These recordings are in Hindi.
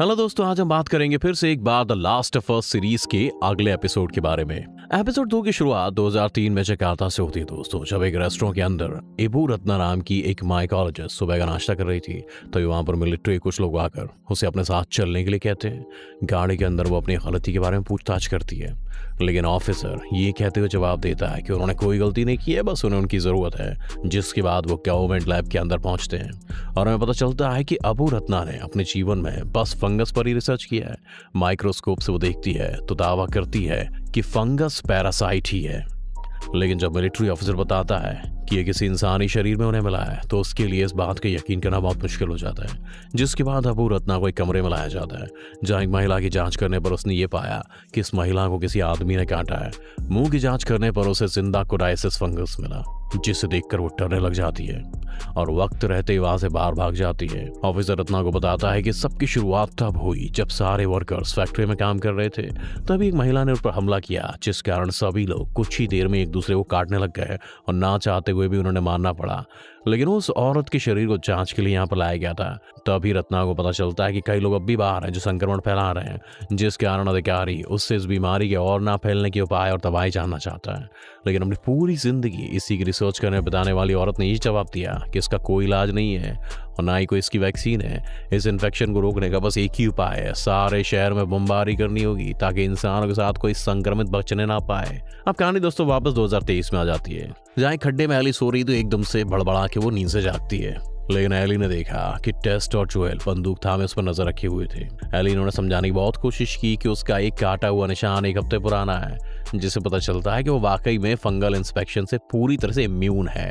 हेलो दोस्तों आज हम बात करेंगे फिर से एक बार the last of us series के अगले एपिसोड के बारे में एपिसोड दो की शुरुआत 2003 में जकार्ता से होती है दोस्तों जब एक रेस्टोरेंट के अंदर इबू रत्ना रत्नाराम की एक माइकोलॉजिस्ट सुबह का नाश्ता कर रही थी तो वहां पर मिलिट्री कुछ लोग आकर उसे अपने साथ चलने के लिए कहते हैं गाड़ी के अंदर वो अपनी गलती के बारे में पूछताछ करती है लेकिन ऑफिसर ये कहते हुए जवाब देता है कि उन्होंने कोई गलती नहीं की है बस उन्हें उनकी ज़रूरत है जिसके बाद वो गवर्नमेंट लैब के अंदर पहुंचते हैं और हमें पता चलता है कि अबू रत्ना ने अपने जीवन में बस फंगस पर ही रिसर्च किया है माइक्रोस्कोप से वो देखती है तो दावा करती है कि फंगस पैरासाइट ही है लेकिन जब मिलिट्री ऑफिसर बताता है कि ये किसी इंसानी शरीर में उन्हें मिला है तो उसके लिए इस बात का यकीन करना बहुत मुश्किल हो जाता है जिसके बाद अबू रत्ना को एक कमरे में लाया जाता है जहाँ एक महिला की जांच करने पर उसने ये पाया कि इस महिला को किसी आदमी ने काटा है मुंह की जांच करने पर उसे जिंदा कोडाइसिस फंगस मिला जिसे देखकर वो डरने लग जाती है और वक्त रहते ही वहां से बाहर भाग जाती है ऑफिसर रत्ना को बताता है कि सबकी शुरुआत तब हुई जब सारे वर्कर्स फैक्ट्री में काम कर रहे थे तभी एक महिला ने उन पर हमला किया जिस कारण सभी लोग कुछ ही देर में एक दूसरे को काटने लग गए और ना चाहते हुए भी उन्होंने मारना पड़ा लेकिन उस औरत के शरीर को जांच के लिए यहाँ पर लाया गया था तभी रत्ना को पता चलता है कि कई लोग अब भी बाहर हैं जो संक्रमण फैला रहे हैं जिस कारण अधिकारी उससे इस बीमारी के और ना फैलने के उपाय और दवाई जानना चाहता है लेकिन अपनी पूरी जिंदगी इसी की रिसर्च करने बताने वाली औरत ने ये जवाब दिया कि इसका कोई इलाज नहीं है और ना ही कोई इसकी वैक्सीन है इस इन्फेक्शन को रोकने का बस एक ही उपाय है सारे शहर में बमबारी करनी होगी ताकि इंसानों के साथ कोई संक्रमित बचने ना पाए अब कहानी दोस्तों वापस 2023 में आ जाती है जहाँ खड्डे में अली सो रही तो एकदम से बड़बड़ा के वो नींद से जागती है लेकिन एली ने देखा कि टेस्ट और जोएल बंदूक था उस पर नजर रखे हुए थे एली ने उन्हें समझाने की बहुत कोशिश की कि उसका एक काटा हुआ निशान एक हफ्ते पुराना है जिसे पता चलता है कि वो वाकई में फंगल इंस्पेक्शन से पूरी तरह से इम्यून है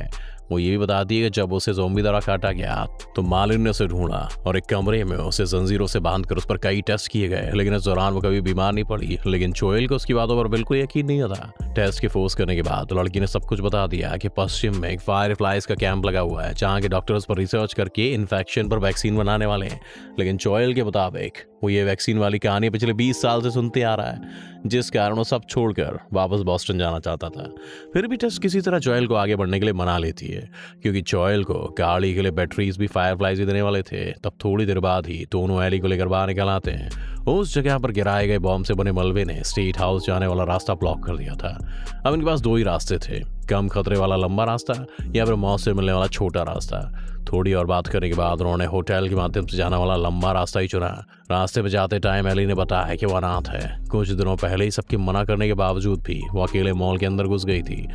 वो ये भी बता दिए कि जब उसे जोम्बी द्वारा काटा गया तो मालिन ने उसे ढूंढा और एक कमरे में उसे जंजीरों से कर उस पर कई टेस्ट किए गए लेकिन इस दौरान वो कभी बीमार नहीं पड़ी लेकिन चोयल को उसकी बातों पर बिल्कुल यकीन नहीं था टेस्ट की फोर्स करने के बाद लड़की ने सब कुछ बता दिया कि पश्चिम में एक फायर फ्लाइज का कैंप लगा हुआ है जहाँ के डॉक्टर्स पर रिसर्च करके इन्फेक्शन पर वैक्सीन बनाने वाले हैं लेकिन चोयल के मुताबिक वो ये वैक्सीन वाली कहानी पिछले 20 साल से सुनते आ रहा है जिस कारण वो सब छोड़कर वापस बॉस्टन जाना चाहता था फिर भी टेस्ट किसी तरह चॉयल को आगे बढ़ने के लिए मना लेती है क्योंकि चॉयल को गाड़ी के लिए बैटरीज भी फायरफ्लाइज भी देने वाले थे तब थोड़ी देर बाद ही दोनों एली को लेकर बाहर निकल आते हैं उस जगह पर गिराए गए बॉम्ब से बने मलबे ने स्टेट हाउस जाने वाला रास्ता ब्लॉक कर दिया था अब इनके पास दो ही रास्ते थे कम खतरे वाला लंबा रास्ता या फिर मौत से मिलने वाला छोटा रास्ता थोड़ी और बात करने के बाद उन्होंने होटल के माध्यम से जाने वाला लंबा रास्ता ही चुना रास्ते पर जाते टाइम एली ने बताया कि वह अनाथ है कुछ दिनों पहले ही सबकी मना करने के बावजूद भी वो अकेले मॉल के अंदर घुस गई थी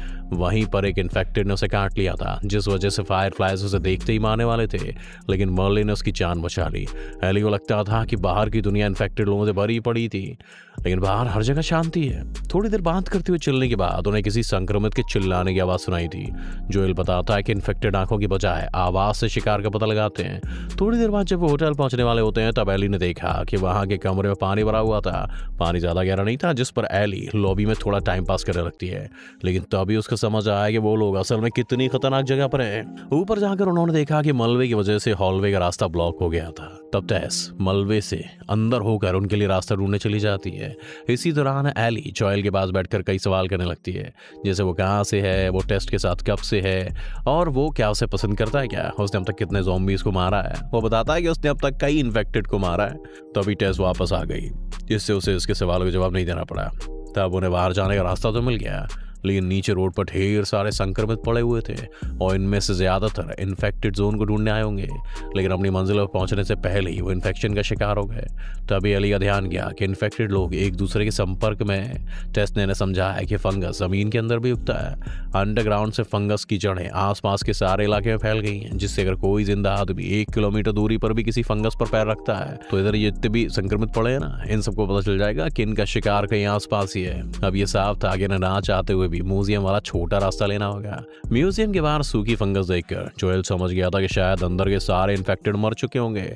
वहीं पर एक इन्फेक्टेड ने उसे काट लिया था जिस वजह से फायर फ्लाइज उसे देखते ही मारने वाले थे लेकिन मर्ली ने उसकी जान बचा ली एली को लगता था कि बाहर की दुनिया इन्फेक्टेड लोगों से भरी पड़ी थी लेकिन बाहर हर जगह शांति है थोड़ी देर बात करते हुए चिल्लने के बाद उन्हें किसी संक्रमित के चिल्लाने की आवाज़ सुनाई जो जोएल बताता है कि इन्फेक्टेड आंखों की बजाय आवाज़ से शिकार का पता लगाते हैं थोड़ी देर बाद जब वो होटल पहुंचने वाले होते हैं तब एली ने देखा कि वहाँ के कमरे में पानी भरा हुआ था पानी ज़्यादा गहरा नहीं था जिस पर एली लॉबी में थोड़ा टाइम पास करने लगती है लेकिन तभी उसको समझ आया कि वो लोग असल में कितनी खतरनाक जगह पर है ऊपर जाकर उन्होंने देखा कि मलबे की वजह से हॉलवे का रास्ता ब्लॉक हो गया था तब तैस मलबे से अंदर होकर उनके लिए रास्ता ढूंढने चली जाती है है इसी दौरान एली जॉयल के पास बैठकर कई सवाल करने लगती है जैसे वो कहाँ से है वो टेस्ट के साथ कब से है और वो क्या उसे पसंद करता है क्या उसने अब तक कितने जोम्बीज को मारा है वो बताता है कि उसने अब तक कई इन्फेक्टेड को मारा है तभी टेस्ट वापस आ गई जिससे उसे उसके सवालों का जवाब नहीं देना पड़ा तब उन्हें बाहर जाने का रास्ता तो मिल गया लेकिन नीचे रोड पर ढेर सारे संक्रमित पड़े हुए थे और इनमें से ज़्यादातर इन्फेक्टेड जोन को ढूंढने आए होंगे लेकिन अपनी मंजिल पर पहुंचने से पहले ही वो इन्फेक्शन का शिकार हो गए तभी अली का ध्यान गया कि इन्फेक्टेड लोग एक दूसरे के संपर्क में टेस्ट ने समझाया कि फंगस ज़मीन के अंदर भी उगता है अंडरग्राउंड से फंगस की जड़ें आसपास के सारे इलाके में फैल गई हैं जिससे अगर कोई जिंदा आदमी एक किलोमीटर दूरी पर भी किसी फंगस पर पैर रखता है तो इधर जितने भी संक्रमित पड़े हैं ना इन सबको पता चल जाएगा कि इनका शिकार कहीं आसपास ही है अब ये साफ था कि ना चाहते हुए भी म्यूजियम वाला छोटा रास्ता लेना होगा म्यूजियम के बाहर सूखी फंगस देखकर जोएल समझ गया था कि शायद अंदर के सारे इन्फेक्टेड मर चुके होंगे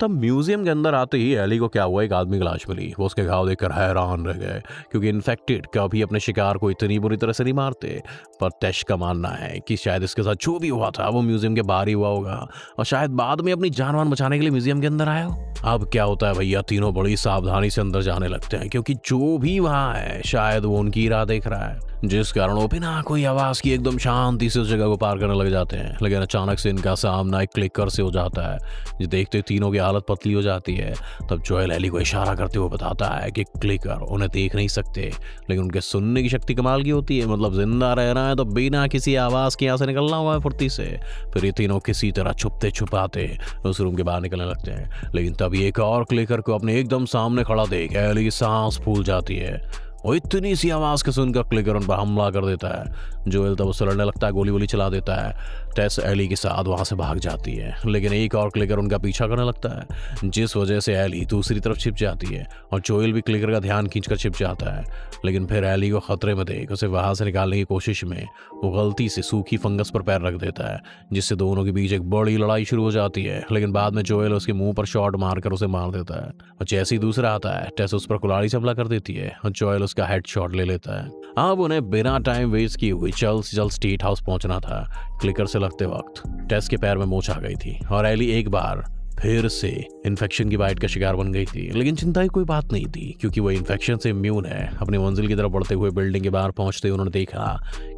तब म्यूजियम के अंदर आते ही एली को क्या हुआ एक आदमी की लाश मिली वो उसके घाव देखकर हैरान रह गए क्योंकि इन्फेक्टेड कभी अपने शिकार को इतनी बुरी तरह से नहीं मारते पर तैश का मानना है कि शायद इसके साथ जो भी हुआ था वो म्यूजियम के बाहर ही हुआ होगा और शायद बाद में अपनी जानवान बचाने के लिए म्यूजियम के अंदर आया हो अब क्या होता है भैया तीनों बड़ी सावधानी से अंदर जाने लगते हैं क्योंकि जो भी वहाँ है शायद वो उनकी राह देख रहा है जिस कारण वो बिना कोई आवाज की एकदम शांति से उस जगह को पार करने लग जाते हैं लेकिन अचानक से इनका सामना एक क्लिकर से हो जाता है जो देखते ही तीनों की हालत पतली हो जाती है तब जोएल एली को इशारा करते हुए बताता है कि क्लिकर उन्हें देख नहीं सकते लेकिन उनके सुनने की शक्ति कमाल की होती है मतलब जिंदा रहना है तो बिना किसी आवाज के यहाँ से निकलना हुआ है फुर्ती से फिर ये तीनों किसी तरह छुपते छुपाते उस रूम के बाहर निकलने लगते हैं लेकिन तभी एक और क्लिकर को अपने एकदम सामने खड़ा देख एली की सांस फूल जाती है और इतनी सी आवाज़ के सुनकर उन पर हमला कर देता है जोएल तब उससे लड़ने लगता है गोली वोली चला देता है टेस एली के साथ वहां से भाग जाती है लेकिन एक और क्लिकर उनका पीछा करने लगता है जिस वजह से एली दूसरी तरफ छिप जाती है और जोएल भी क्लिकर का ध्यान खींचकर छिप जाता है लेकिन फिर एली को खतरे में देख उसे वहां से निकालने की कोशिश में वो गलती से सूखी फंगस पर पैर रख देता है जिससे दोनों के बीच एक बड़ी लड़ाई शुरू हो जाती है लेकिन बाद में चोयल उसके मुंह पर शॉट मारकर उसे मार देता है और जैसे ही दूसरा आता है टेस उस पर कुलाड़ी से हमला कर देती है और चोयल उसका हेड ले लेता है अब उन्हें बिना टाइम वेस्ट किए हुए जल्द से जल्द स्टेट हाउस पहुंचना था क्लिकर से लगते वक्त टेस के पैर में मोच आ गई थी और एली एक बार फिर से इन्फेक्शन की बाइट का शिकार बन गई थी लेकिन चिंता की कोई बात नहीं थी क्योंकि वो इन्फेक्शन से इम्यून है अपनी मंजिल की तरफ बढ़ते हुए बिल्डिंग के बाहर पहुंचते उन्होंने देखा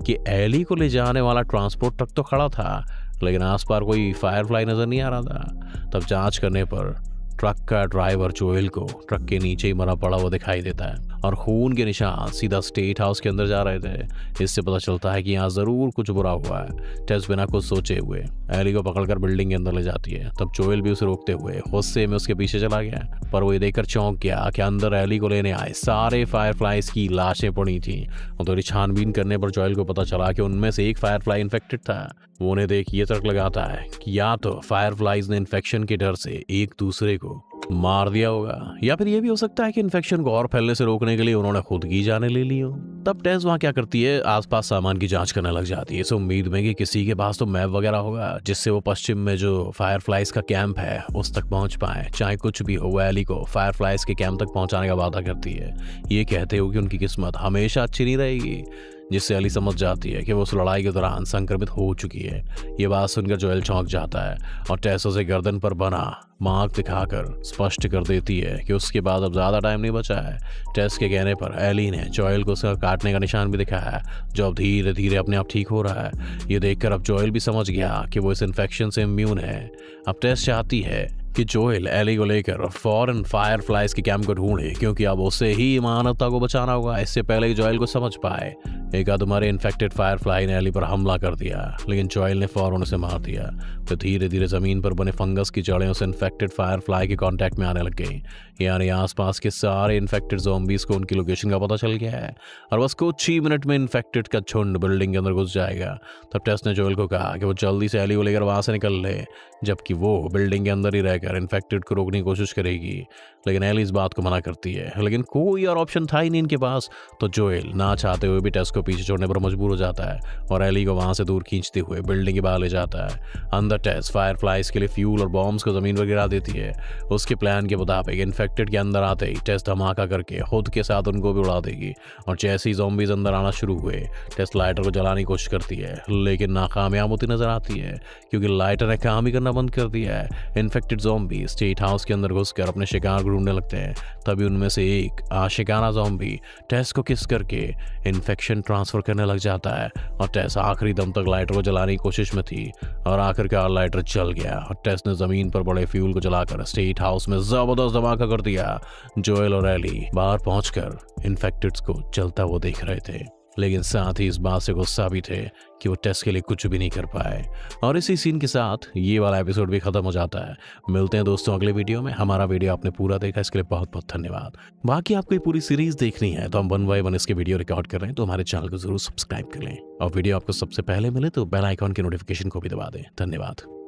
कि एली को ले जाने वाला ट्रांसपोर्ट ट्रक तो खड़ा था लेकिन आस पार कोई फायर फ्लाई नजर नहीं आ रहा था तब जांच करने पर ट्रक का ड्राइवर जोएल को ट्रक के नीचे ही मरा पड़ा हुआ दिखाई देता है और खून के निशान सीधा स्टेट हाउस के अंदर जा रहे थे इससे पता चलता है कि यहाँ ज़रूर कुछ बुरा हुआ है टेस बिना कुछ सोचे हुए एली को पकड़कर बिल्डिंग के अंदर ले जाती है तब चोयल भी उसे रोकते हुए गुस्से में उसके पीछे चला गया पर वो ये देखकर चौंक गया कि अंदर एली को लेने आए सारे फायर की लाशें पड़ी थी उधरी छानबीन तो करने पर चोयल को पता चला कि उनमें से एक फायरफ्लाई इन्फेक्टेड था वो उन्हें देख ये तर्क लगाता है कि या तो फायर ने इन्फेक्शन के डर से एक दूसरे को मार दिया होगा या फिर यह भी हो सकता है कि इन्फेक्शन को और फैलने से रोकने के लिए उन्होंने खुद की जाने ले ली हो तब टेस्ट वहाँ क्या करती है आसपास सामान की जांच करने लग जाती है इस उम्मीद में कि किसी के पास तो मैप वगैरह होगा जिससे वो पश्चिम में जो फायरफ्लाइज का कैंप है उस तक पहुंच पाए चाहे कुछ भी हो वैली को फायरफ्लाइज के कैंप तक पहुंचाने का वादा करती है ये कहते हो कि उनकी किस्मत हमेशा अच्छी नहीं रहेगी जिससे अली समझ जाती है कि वो उस लड़ाई के दौरान संक्रमित हो चुकी है ये बात सुनकर जोएल चौंक जाता है और टैसो से गर्दन पर बना मार्क दिखाकर स्पष्ट कर देती है कि उसके बाद अब ज़्यादा टाइम नहीं बचा है टेस्ट के कहने पर एली ने जोयल को उसका काटने का निशान भी दिखाया है जो अब धीरे धीरे अपने आप ठीक हो रहा है ये देखकर अब जोयल भी समझ गया कि वो इस इन्फेक्शन से इम्यून है अब टेस्ट चाहती है कि जोयल एली को लेकर फॉरन फायर फ्लाइज के कैम्प को ढूंढे क्योंकि अब उसे ही मानवता को बचाना होगा इससे पहले कि जोयल को समझ पाए एक अधमरे इन्फेक्टेड फायर फ्लाई ने अली पर हमला कर दिया लेकिन चॉयल ने फौरन उसे मार दिया फिर तो धीरे धीरे ज़मीन पर बने फंगस की जड़ें उस इन्फेक्टेड फ्लाई के कॉन्टेक्ट में आने लग गई यानी आसपास के सारे इन्फेक्टेड जोम्बीज को उनकी लोकेशन का पता चल गया है और बस कुछ ही मिनट में इन्फेक्टेड का झुंड बिल्डिंग के अंदर घुस जाएगा तब टेस्ट ने चॉयल को कहा कि वो जल्दी से एली को लेकर वहाँ से निकल ले जबकि वो बिल्डिंग के अंदर ही रहकर इन्फेक्टेड को रोकने की कोशिश करेगी लेकिन एली इस बात को मना करती है लेकिन कोई और ऑप्शन था ही नहीं इनके पास तो जोएल ना चाहते हुए भी टेस्ट को को पीछे छोड़ने पर मजबूर हो जाता है और एली को वहाँ से दूर खींचते हुए बिल्डिंग के बाहर ले जाता है अंदर टेस फायर फ्लाइज के लिए फ्यूल और बॉम्ब्स को ज़मीन पर गिरा देती है उसके प्लान के मुताबिक इन्फेक्टेड के अंदर आते ही टेस्ट धमाका करके खुद के साथ उनको भी उड़ा देगी और जैसे ही जोम्बीज अंदर आना शुरू हुए टेस्ट लाइटर को जलाने की कोशिश करती है लेकिन नाकामयाब होती नजर आती है क्योंकि लाइटर ने काम ही करना बंद कर दिया है इन्फेक्टेड जोम्बी स्टेट हाउस के अंदर घुसकर अपने शिकार को ढूंढने लगते हैं तभी उनमें से एक आशिकाना जोम्बी टेस्ट को किस करके इन्फेक्शन ट्रांसफ़र करने लग जाता है और टेस आखिरी दम तक लाइटर को जलाने की कोशिश में थी और आखिरकार लाइटर चल गया और टेस ने ज़मीन पर बड़े फ्यूल को जलाकर स्टेट हाउस में ज़बरदस्त धमाका कर दिया जोएल और एली बाहर पहुंचकर इन्फेक्टेड्स को चलता हुआ देख रहे थे लेकिन साथ ही इस बात से गुस्सा भी थे कि वो टेस्ट के लिए कुछ भी नहीं कर पाए और इसी सीन के साथ ये वाला एपिसोड भी खत्म हो जाता है मिलते हैं दोस्तों अगले वीडियो में हमारा वीडियो आपने पूरा देखा इसके लिए बहुत बहुत धन्यवाद बाकी आपको ये पूरी सीरीज देखनी है तो हम वन बाई वन इसके वीडियो रिकॉर्ड कर रहे हैं तो हमारे चैनल को जरूर सब्सक्राइब कर लें और वीडियो आपको सबसे पहले मिले तो बेल आइकॉन के नोटिफिकेशन को भी दबा दें धन्यवाद